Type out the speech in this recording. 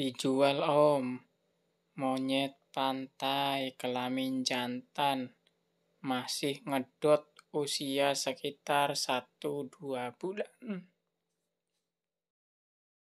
Dijual om. Monyet pantai kelamin jantan. Masih ngedot usia sekitar 1-2 bulan.